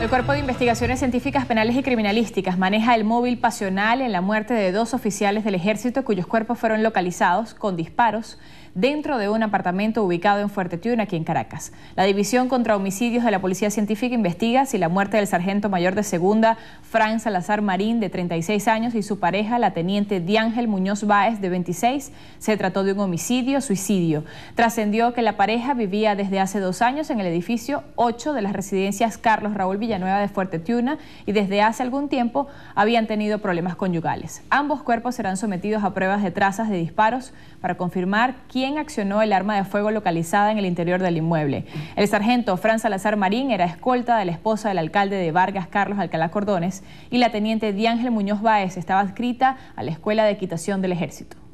El Cuerpo de Investigaciones Científicas Penales y Criminalísticas maneja el móvil pasional en la muerte de dos oficiales del ejército cuyos cuerpos fueron localizados con disparos dentro de un apartamento ubicado en Fuerte Tiuna, aquí en Caracas. La División contra Homicidios de la Policía Científica investiga si la muerte del sargento mayor de segunda, Fran Salazar Marín, de 36 años, y su pareja, la teniente Diángel Muñoz Báez, de 26, se trató de un homicidio-suicidio. Trascendió que la pareja vivía desde hace dos años en el edificio 8 de las residencias Carlos Raúl Villarreal nueva de Fuerte Tiuna y desde hace algún tiempo habían tenido problemas conyugales. Ambos cuerpos serán sometidos a pruebas de trazas de disparos para confirmar quién accionó el arma de fuego localizada en el interior del inmueble. El sargento Fran Salazar Marín era escolta de la esposa del alcalde de Vargas, Carlos Alcalá Cordones, y la teniente Diángel Muñoz Báez estaba adscrita a la Escuela de Equitación del Ejército.